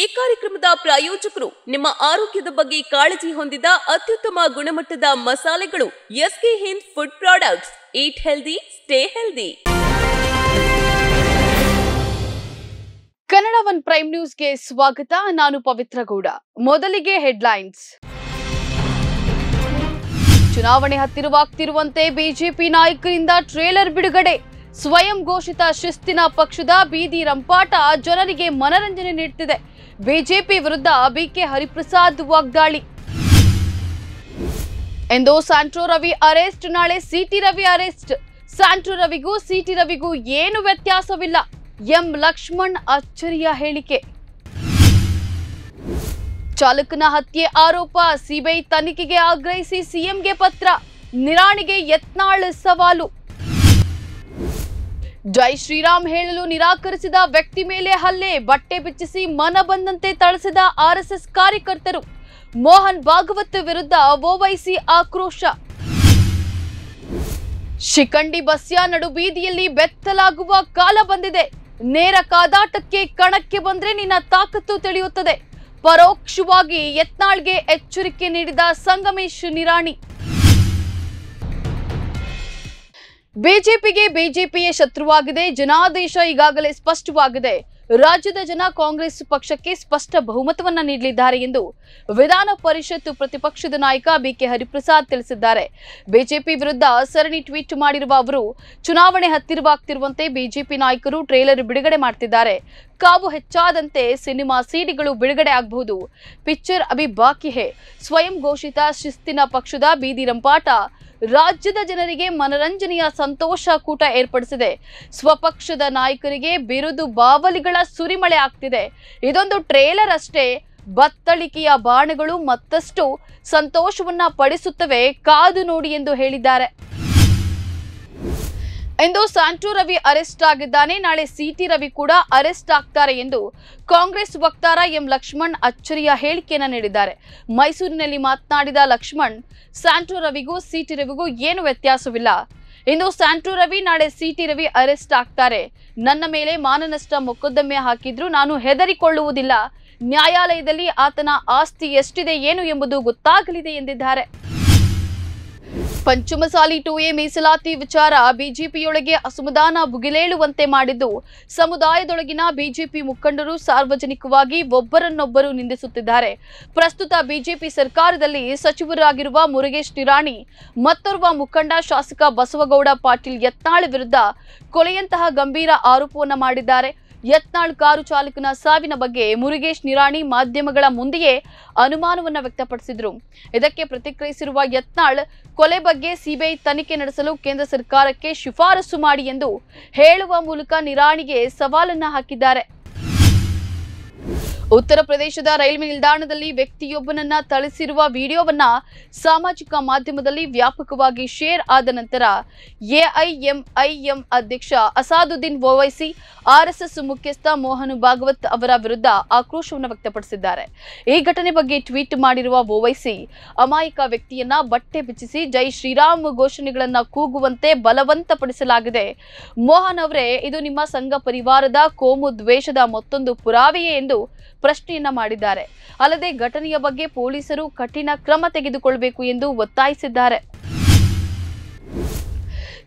ಈ ಕಾರ್ಯಕ್ರಮದ ಪ್ರಾಯೋಜಕರು ನಿಮ್ಮ ಆರೋಗ್ಯದ ಬಗ್ಗೆ ಕಾಳಜಿ ಹೊಂದಿದ ಅತ್ಯುತ್ತಮ ಗುಣಮಟ್ಟದ ಮಸಾಲೆಗಳು SK Hind food products eat healthy stay healthy Kannada one prime ನ್ಯೂಸ್ಗೆ ಸ್ವಾಗತ ನಾನು ಪವಿತ್ರ ಗೌಡ ಮೊದಲಿಗೆ ಹೆಡ್ಲೈನ್ಸ್ ಚುನಾವಣೆ ಹತ್ತಿರವಾಗ್ತಿರುವಂತೆ ಬಿಜೆಪಿ ನಾಯಕರಿಂದ ಟ್ರೇಲರ್ ಬಿಡುಗಡೆ ಸ್ವಯಂ ಘೋಷಿತ ಶಿಸ್ತಿನ ಪಕ್ಷದ ಬೀದಿ ರಂಪಾಟ ಜನರಿಗೆ ಮನರಂಜನೆ ನೀಡುತ್ತಿದೆ ಬಿಜೆಪಿ ವಿರುದ್ಧ ಬಿಕೆ ಹರಿಪ್ರಸಾದ್ ವಾಗ್ದಾಳಿ ಎಂದು ಸ್ಯಾಂಟ್ರೋ ರವಿ ಅರೆಸ್ಟ್ ನಾಳೆ ಸಿಟಿ ರವಿ ಅರೆಸ್ಟ್ ಸ್ಯಾಂಟ್ರೋ ರವಿಗೂ ಸಿಟಿ ರವಿಗೂ ಏನು ವ್ಯತ್ಯಾಸವಿಲ್ಲ ಎಂ ಲಕ್ಷ್ಮಣ್ ಅಚ್ಚರಿಯ ಹೇಳಿಕೆ ಚಾಲಕನ ಹತ್ಯೆ ಆರೋಪ ಸಿಬಿಐ ತನಿಖೆಗೆ ಆಗ್ರಹಿಸಿ ಸಿಎಂಗೆ ಪತ್ರ ನಿರಾಣಿಗೆ ಯತ್ನಾಳ್ ಸವಾಲು ಜೈ ಶ್ರೀರಾಮ್ ಹೇಳಲು ನಿರಾಕರಿಸಿದ ವ್ಯಕ್ತಿ ಮೇಲೆ ಹಲ್ಲೆ ಬಟ್ಟೆ ಬಿಚ್ಚಿಸಿ ಮನ ಬಂದಂತೆ ತಳಸಿದ ಆರ್ಎಸ್ಎಸ್ ಕಾರ್ಯಕರ್ತರು ಮೋಹನ್ ಭಾಗವತ್ ವಿರುದ್ಧ ಓವೈಸಿ ಆಕ್ರೋಶ ಶಿಖಂಡಿ ಬಸ್ಯ ನಡು ಬೀದಿಯಲ್ಲಿ ಬೆತ್ತಲಾಗುವ ಕಾಲ ಬಂದಿದೆ ನೇರ ಕಾದಾಟಕ್ಕೆ ಕಣಕ್ಕೆ ಬಂದ್ರೆ ನಿನ್ನ ತಾಕತ್ತು ತಿಳಿಯುತ್ತದೆ ಪರೋಕ್ಷವಾಗಿ ಯತ್ನಾಳ್ಗೆ ಎಚ್ಚರಿಕೆ ನೀಡಿದ ಸಂಗಮೇಶ್ ನಿರಾಣಿ ಬಿಜೆಪಿಗೆ ಬಿಜೆಪಿಯೇ ಶತ್ರುವಾಗಿದೆ ಜನಾದೇಶ ಈಗಾಗಲೇ ಸ್ಪಷ್ಟವಾಗಿದೆ ರಾಜ್ಯದ ಜನ ಕಾಂಗ್ರೆಸ್ ಪಕ್ಷಕ್ಕೆ ಸ್ಪಷ್ಟ ಬಹುಮತವನ್ನ ನೀಡಲಿದ್ದಾರೆ ಎಂದು ವಿಧಾನ ಪರಿಷತ್ ಪ್ರತಿಪಕ್ಷದ ನಾಯಕ ಬಿಕೆ ಹರಿಪ್ರಸಾದ್ ತಿಳಿಸಿದ್ದಾರೆ ಬಿಜೆಪಿ ವಿರುದ್ಧ ಸರಣಿ ಟ್ವೀಟ್ ಮಾಡಿರುವ ಅವರು ಚುನಾವಣೆ ಹತ್ತಿರವಾಗ್ತಿರುವಂತೆ ಬಿಜೆಪಿ ನಾಯಕರು ಟ್ರೇಲರ್ ಬಿಡುಗಡೆ ಮಾಡ್ತಿದ್ದಾರೆ ಕಾವು ಹೆಚ್ಚಾದಂತೆ ಸಿನಿಮಾ ಸೀಡಿಗಳು ಬಿಡುಗಡೆ ಆಗಬಹುದು ಪಿಕ್ಚರ್ ಅಭಿ ಬಾಕಿ ಹೇ ಸ್ವಯಂ ಘೋಷಿತ ಶಿಸ್ತಿನ ಪಕ್ಷದ ಬೀದಿ ರಂಪಾಟ ರಾಜ್ಯದ ಜನರಿಗೆ ಮನರಂಜನೆಯ ಸಂತೋಷ ಕೂಟ ಏರ್ಪಡಿಸಿದೆ ಸ್ವಪಕ್ಷದ ನಾಯಕರಿಗೆ ಬಿರುದು ಬಾವಲಿಗಳ ಸುರಿಮಳೆ ಆಗ್ತಿದೆ ಇದೊಂದು ಟ್ರೇಲರ್ ಅಷ್ಟೇ ಬತ್ತಳಿಕೆಯ ಬಾಣಗಳು ಮತ್ತಷ್ಟು ಸಂತೋಷವನ್ನ ಪಡಿಸುತ್ತವೆ ಕಾದು ನೋಡಿ ಎಂದು ಹೇಳಿದ್ದಾರೆ ಎಂದು ಸ್ಯಾಂಟು ರವಿ ಅರೆಸ್ಟ್ ಆಗಿದ್ದಾನೆ ನಾಳೆ ಸಿಟಿ ರವಿ ಕೂಡ ಅರೆಸ್ಟ್ ಆಗ್ತಾರೆ ಎಂದು ಕಾಂಗ್ರೆಸ್ ವಕ್ತಾರ ಎಂ ಲಕ್ಷ್ಮಣ್ ಅಚ್ಚರಿಯ ಹೇಳಿಕೆಯನ್ನು ನೀಡಿದ್ದಾರೆ ಮೈಸೂರಿನಲ್ಲಿ ಮಾತನಾಡಿದ ಲಕ್ಷ್ಮಣ್ ಸ್ಯಾಂಟು ರವಿಗೂ ಸಿಟಿ ರವಿಗೂ ಏನು ವ್ಯತ್ಯಾಸವಿಲ್ಲ ಇಂದು ಸ್ಯಾಂಟು ರವಿ ನಾಳೆ ಸಿಟಿ ರವಿ ಅರೆಸ್ಟ್ ಆಗ್ತಾರೆ ನನ್ನ ಮೇಲೆ ಮಾನನಷ್ಟ ಮೊಕದ್ದಮೆ ಹಾಕಿದ್ರು ನಾನು ಹೆದರಿಕೊಳ್ಳುವುದಿಲ್ಲ ನ್ಯಾಯಾಲಯದಲ್ಲಿ ಆತನ ಆಸ್ತಿ ಎಷ್ಟಿದೆ ಏನು ಎಂಬುದು ಗೊತ್ತಾಗಲಿದೆ ಎಂದಿದ್ದಾರೆ ಪಂಚಮಸಾಲಿ ಟು ಎ ಮೀಸಲಾತಿ ವಿಚಾರ ಬಿಜೆಪಿಯೊಳಗೆ ಅಸಮಾಧಾನ ಭುಗಿಲೇಳುವಂತೆ ಮಾಡಿದ್ದು ಸಮುದಾಯದೊಳಗಿನ ಬಿಜೆಪಿ ಮುಖಂಡರು ಸಾರ್ವಜನಿಕವಾಗಿ ಒಬ್ಬರನ್ನೊಬ್ಬರು ನಿಂದಿಸುತ್ತಿದ್ದಾರೆ ಪ್ರಸ್ತುತ ಬಿಜೆಪಿ ಸರ್ಕಾರದಲ್ಲಿ ಸಚಿವರಾಗಿರುವ ಮುರುಗೇಶ್ ನಿರಾಣಿ ಮತ್ತೋರ್ವ ಮುಖಂಡ ಶಾಸಕ ಬಸವಗೌಡ ಪಾಟೀಲ್ ಯತ್ನಾಳ ವಿರುದ್ಧ ಕೊಲೆಯಂತಹ ಗಂಭೀರ ಆರೋಪವನ್ನು ಮಾಡಿದ್ದಾರೆ ಯತ್ನಾಳ್ ಕಾರು ಚಾಲಕನ ಸಾವಿನ ಬಗ್ಗೆ ಮುರುಗೇಶ್ ನಿರಾಣಿ ಮಾಧ್ಯಮಗಳ ಮುಂದೆಯೇ ಅನುಮಾನವನ್ನು ವ್ಯಕ್ತಪಡಿಸಿದರು ಇದಕ್ಕೆ ಪ್ರತಿಕ್ರಿಯಿಸಿರುವ ಯತ್ನಾಳ್ ಕೊಲೆ ಬಗ್ಗೆ ಸಿಬಿಐ ತನಿಖೆ ನಡೆಸಲು ಕೇಂದ್ರ ಸರ್ಕಾರಕ್ಕೆ ಶಿಫಾರಸು ಮಾಡಿ ಎಂದು ಹೇಳುವ ಮೂಲಕ ನಿರಾಣಿಗೆ ಸವಾಲನ್ನು ಹಾಕಿದ್ದಾರೆ ಉತ್ತರ ಪ್ರದೇಶದ ರೈಲ್ವೆ ನಿಲ್ದಾಣದಲ್ಲಿ ವ್ಯಕ್ತಿಯೊಬ್ಬನನ್ನ ಥಳಿಸಿರುವ ವಿಡಿಯೋವನ್ನ ಸಾಮಾಜಿಕ ಮಾಧ್ಯಮದಲ್ಲಿ ವ್ಯಾಪಕವಾಗಿ ಶೇರ್ ಆದ ನಂತರ ಎಐಎಂಐಎಂ ಅಧ್ಯಕ್ಷ ಅಸಾದುದ್ದೀನ್ ಓವೈಸಿ ಆರ್ಎಸ್ಎಸ್ ಮುಖ್ಯಸ್ಥ ಮೋಹನ್ ಭಾಗವತ್ ಅವರ ವಿರುದ್ಧ ಆಕ್ರೋಶವನ್ನು ವ್ಯಕ್ತಪಡಿಸಿದ್ದಾರೆ ಈ ಘಟನೆ ಬಗ್ಗೆ ಟ್ವೀಟ್ ಮಾಡಿರುವ ಓವೈಸಿ ಅಮಾಯಕ ವ್ಯಕ್ತಿಯನ್ನ ಬಟ್ಟೆ ಬಿಚ್ಚಿಸಿ ಜೈ ಶ್ರೀರಾಮ್ ಘೋಷಣೆಗಳನ್ನ ಕೂಗುವಂತೆ ಬಲವಂತಪಡಿಸಲಾಗಿದೆ ಮೋಹನ್ ಅವರೇ ಇದು ನಿಮ್ಮ ಸಂಘ ಪರಿವಾರದ ಕೋಮು ದ್ವೇಷದ ಮತ್ತೊಂದು ಪುರಾವೆಯೇ ಎಂದು ಪ್ರಶ್ನೆಯನ್ನ ಮಾಡಿದ್ದಾರೆ ಅಲ್ಲದೆ ಘಟನೆಯ ಬಗ್ಗೆ ಪೊಲೀಸರು ಕಠಿಣ ಕ್ರಮ ತೆಗೆದುಕೊಳ್ಳಬೇಕು ಎಂದು ಒತ್ತಾಯಿಸಿದ್ದಾರೆ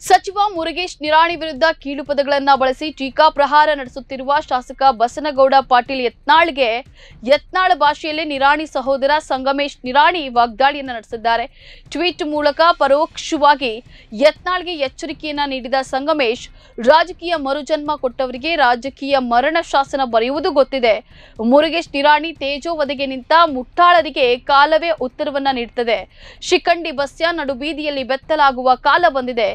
ಸಚಿವ ಮುರುಗೇಶ್ ನಿರಾಣಿ ವಿರುದ್ಧ ಕೀಳು ಪದಗಳನ್ನು ಬಳಸಿ ಟೀಕಾ ಪ್ರಹಾರ ನಡೆಸುತ್ತಿರುವ ಶಾಸಕ ಬಸನಗೌಡ ಪಾಟೀಲ್ ಯತ್ನಾಳ್ಗೆ ಯತ್ನಾಳ್ ಭಾಷೆಯಲ್ಲಿ ನಿರಾಣಿ ಸಹೋದರ ಸಂಗಮೇಶ್ ನಿರಾಣಿ ವಾಗ್ದಾಳಿಯನ್ನು ನಡೆಸಿದ್ದಾರೆ ಟ್ವೀಟ್ ಮೂಲಕ ಪರೋಕ್ಷವಾಗಿ ಯತ್ನಾಳ್ಗೆ ಎಚ್ಚರಿಕೆಯನ್ನ ನೀಡಿದ ಸಂಗಮೇಶ್ ರಾಜಕೀಯ ಮರುಜನ್ಮ ಕೊಟ್ಟವರಿಗೆ ರಾಜಕೀಯ ಮರಣ ಶಾಸನ ಬರೆಯುವುದು ಗೊತ್ತಿದೆ ಮುರುಗೇಶ್ ನಿರಾಣಿ ಒದಗೆ ನಿಂತ ಮುಟ್ಟಾಳರಿಗೆ ಕಾಲವೇ ಉತ್ತರವನ್ನ ನೀಡುತ್ತದೆ ಶಿಖಂಡಿ ಬಸ್ಯ ಬೀದಿಯಲ್ಲಿ ಬೆತ್ತಲಾಗುವ ಕಾಲ ಬಂದಿದೆ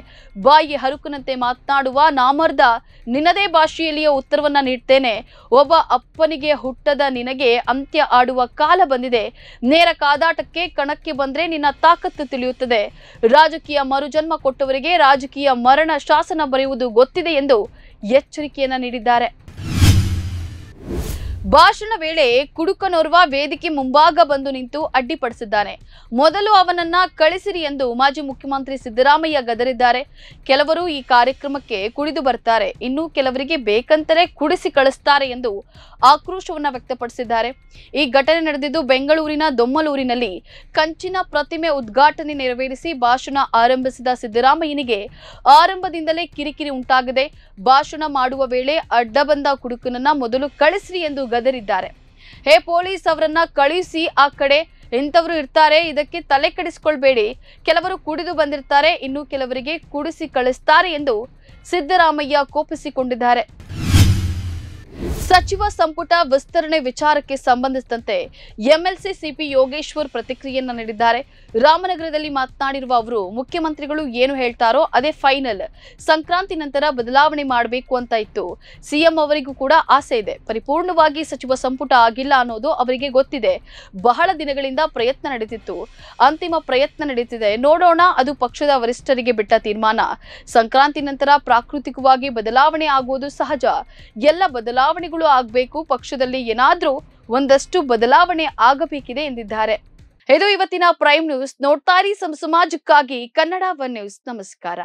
ಬಾಯಿ ಹರುಕನಂತೆ ಮಾತನಾಡುವ ನಾಮರ್ದ ನಿನ್ನದೇ ಭಾಷೆಯಲ್ಲಿಯೇ ಉತ್ತರವನ್ನ ನೀಡ್ತೇನೆ ಒಬ್ಬ ಅಪ್ಪನಿಗೆ ಹುಟ್ಟದ ನಿನಗೆ ಅಂತ್ಯ ಆಡುವ ಕಾಲ ಬಂದಿದೆ ನೇರ ಕಾದಾಟಕ್ಕೆ ಕಣಕ್ಕೆ ಬಂದ್ರೆ ನಿನ್ನ ತಾಕತ್ತು ತಿಳಿಯುತ್ತದೆ ರಾಜಕೀಯ ಮರುಜನ್ಮ ಕೊಟ್ಟವರಿಗೆ ರಾಜಕೀಯ ಮರಣ ಶಾಸನ ಬರೆಯುವುದು ಗೊತ್ತಿದೆ ಎಂದು ಎಚ್ಚರಿಕೆಯನ್ನ ನೀಡಿದ್ದಾರೆ ಭಾಷಣ ವೇಳೆ ಕುಡುಕನೋರ್ವ ವೇದಿಕೆ ಮುಂಭಾಗ ಬಂದು ನಿಂತು ಅಡ್ಡಿಪಡಿಸಿದ್ದಾನೆ ಮೊದಲು ಅವನನ್ನ ಕಳಿಸಿರಿ ಎಂದು ಮಾಜಿ ಮುಖ್ಯಮಂತ್ರಿ ಸಿದ್ದರಾಮಯ್ಯ ಗದರಿದ್ದಾರೆ ಕೆಲವರು ಈ ಕಾರ್ಯಕ್ರಮಕ್ಕೆ ಕುಡಿದು ಬರ್ತಾರೆ ಇನ್ನು ಕೆಲವರಿಗೆ ಬೇಕಂತಲೇ ಕುಡಿಸಿ ಕಳಿಸ್ತಾರೆ ಎಂದು ಆಕ್ರೋಶವನ್ನ ವ್ಯಕ್ತಪಡಿಸಿದ್ದಾರೆ ಈ ಘಟನೆ ನಡೆದಿದ್ದು ಬೆಂಗಳೂರಿನ ದೊಮ್ಮಲೂರಿನಲ್ಲಿ ಕಂಚಿನ ಪ್ರತಿಮೆ ಉದ್ಘಾಟನೆ ನೆರವೇರಿಸಿ ಭಾಷಣ ಆರಂಭಿಸಿದ ಸಿದ್ದರಾಮಯ್ಯನಿಗೆ ಆರಂಭದಿಂದಲೇ ಕಿರಿಕಿರಿ ಉಂಟಾಗಿದೆ ಭಾಷಣ ಮಾಡುವ ವೇಳೆ ಅಡ್ಡ ಬಂದ ಕುಡುಕನನ್ನ ಮೊದಲು ಕಳಿಸ್ರಿ ಎಂದು ಬೆದರಿದ್ದಾರೆ ಹೇ ಪೊಲೀಸ್ ಅವರನ್ನ ಕಳಿಸಿ ಆ ಕಡೆ ಇಂಥವರು ಇರ್ತಾರೆ ಇದಕ್ಕೆ ತಲೆ ಕೆಡಿಸಿಕೊಳ್ಬೇಡಿ ಕೆಲವರು ಕುಡಿದು ಬಂದಿರ್ತಾರೆ ಇನ್ನು ಕೆಲವರಿಗೆ ಕುಡಿಸಿ ಕಳಿಸ್ತಾರೆ ಎಂದು ಸಿದ್ದರಾಮಯ್ಯ ಕೋಪಿಸಿಕೊಂಡಿದ್ದಾರೆ ಸಚಿವ ಸಂಪುಟ ವಿಸ್ತರಣೆ ವಿಚಾರಕ್ಕೆ ಸಂಬಂಧಿಸಿದಂತೆ ಎಂಎಲ್ಸಿ ಸಿಪಿ ಯೋಗೇಶ್ವರ್ ಪ್ರತಿಕ್ರಿಯೆಯನ್ನ ನೀಡಿದ್ದಾರೆ ರಾಮನಗರದಲ್ಲಿ ಮಾತನಾಡಿರುವ ಅವರು ಮುಖ್ಯಮಂತ್ರಿಗಳು ಏನು ಹೇಳ್ತಾರೋ ಅದೇ ಫೈನಲ್ ಸಂಕ್ರಾಂತಿ ನಂತರ ಬದಲಾವಣೆ ಮಾಡಬೇಕು ಅಂತ ಇತ್ತು ಸಿಎಂ ಅವರಿಗೂ ಕೂಡ ಆಸೆ ಇದೆ ಪರಿಪೂರ್ಣವಾಗಿ ಸಚಿವ ಸಂಪುಟ ಆಗಿಲ್ಲ ಅನ್ನೋದು ಅವರಿಗೆ ಗೊತ್ತಿದೆ ಬಹಳ ದಿನಗಳಿಂದ ಪ್ರಯತ್ನ ನಡೆದಿತ್ತು ಅಂತಿಮ ಪ್ರಯತ್ನ ನಡೀತಿದೆ ನೋಡೋಣ ಅದು ಪಕ್ಷದ ವರಿಷ್ಠರಿಗೆ ಬಿಟ್ಟ ತೀರ್ಮಾನ ಸಂಕ್ರಾಂತಿ ನಂತರ ಪ್ರಾಕೃತಿಕವಾಗಿ ಬದಲಾವಣೆ ಆಗುವುದು ಸಹಜ ಎಲ್ಲ ಬದಲಾವಣೆಗಳು ಆಗ್ಬೇಕು ಆಗಬೇಕು ಪಕ್ಷದಲ್ಲಿ ಏನಾದರೂ ಒಂದಷ್ಟು ಬದಲಾವಣೆ ಆಗಬೇಕಿದೆ ಎಂದಿದ್ದಾರೆ ಇದು ಇವತ್ತಿನ ಪ್ರೈಮ್ ನ್ಯೂಸ್ ನೋಡ್ತಾರಿ ಸಮಾಜಕ್ಕಾಗಿ ಕನ್ನಡ ಒನ್ ನ್ಯೂಸ್ ನಮಸ್ಕಾರ